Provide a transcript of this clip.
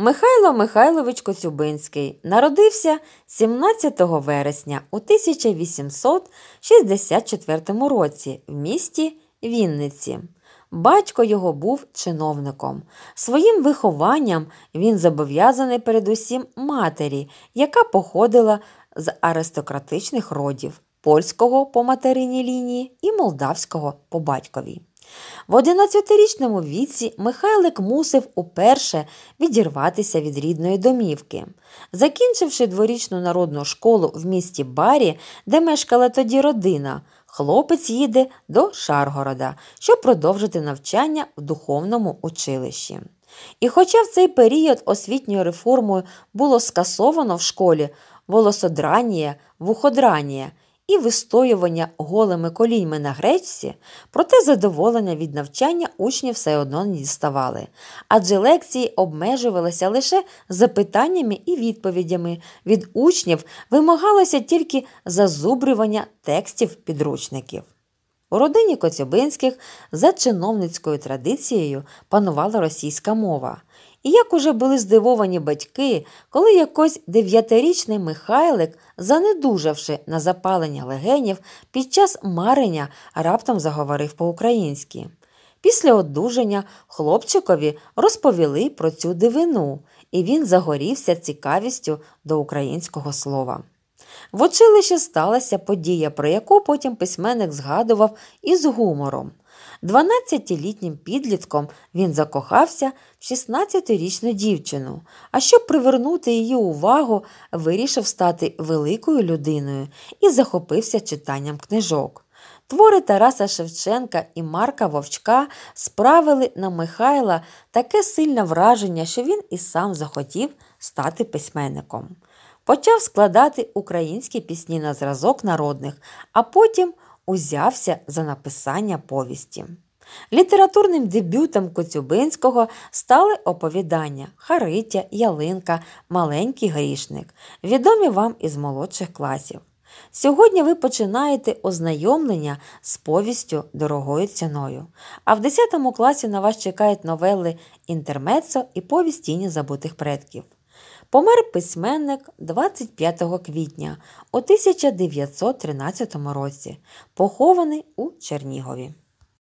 Михайло Михайлович Коцюбинський народився 17 вересня у 1864 році в місті Вінниці. Батько його був чиновником. Своїм вихованням він зобов'язаний передусім матері, яка походила з аристократичних родів польського по материній лінії і молдавського по батьковій. В 11-річному віці Михайлик мусив уперше відірватися від рідної домівки. Закінчивши дворічну народну школу в місті Барі, де мешкала тоді родина, хлопець їде до Шаргорода, щоб продовжити навчання в духовному училищі. І хоча в цей період освітньою реформою було скасовано в школі волосодранія, вуходранія – і вистоювання голими коліньми на гречці, проте задоволення від навчання учні все одно не діставали, адже лекції обмежувалися лише запитаннями і відповідями. Від учнів вимагалося тільки зазубрювання текстів підручників. У родині Коцюбинських за чиновницькою традицією панувала російська мова. І як уже були здивовані батьки, коли якось дев'ятирічний Михайлик, занедужавши на запалення легенів, під час марення раптом заговорив по-українськи. Після одужання хлопчикові розповіли про цю дивину, і він загорівся цікавістю до українського слова. В училищі сталася подія, про яку потім письменник згадував із гумором. 12-літнім підлітком він закохався в 16-річну дівчину, а щоб привернути її увагу, вирішив стати великою людиною і захопився читанням книжок. Твори Тараса Шевченка і Марка Вовчка справили на Михайла таке сильне враження, що він і сам захотів стати письменником. Почав складати українські пісні на зразок народних, а потім узявся за написання повісті. Літературним дебютом Коцюбинського стали оповідання Харитя, Ялинка, Маленький грішник, відомі вам із молодших класів. Сьогодні ви починаєте ознайомлення з повістю дорогою ціною. А в 10 класі на вас чекають новели Інтермецо і повість тіні забутих предків. Помер письменник 25 квітня у 1913 році, похований у Чернігові.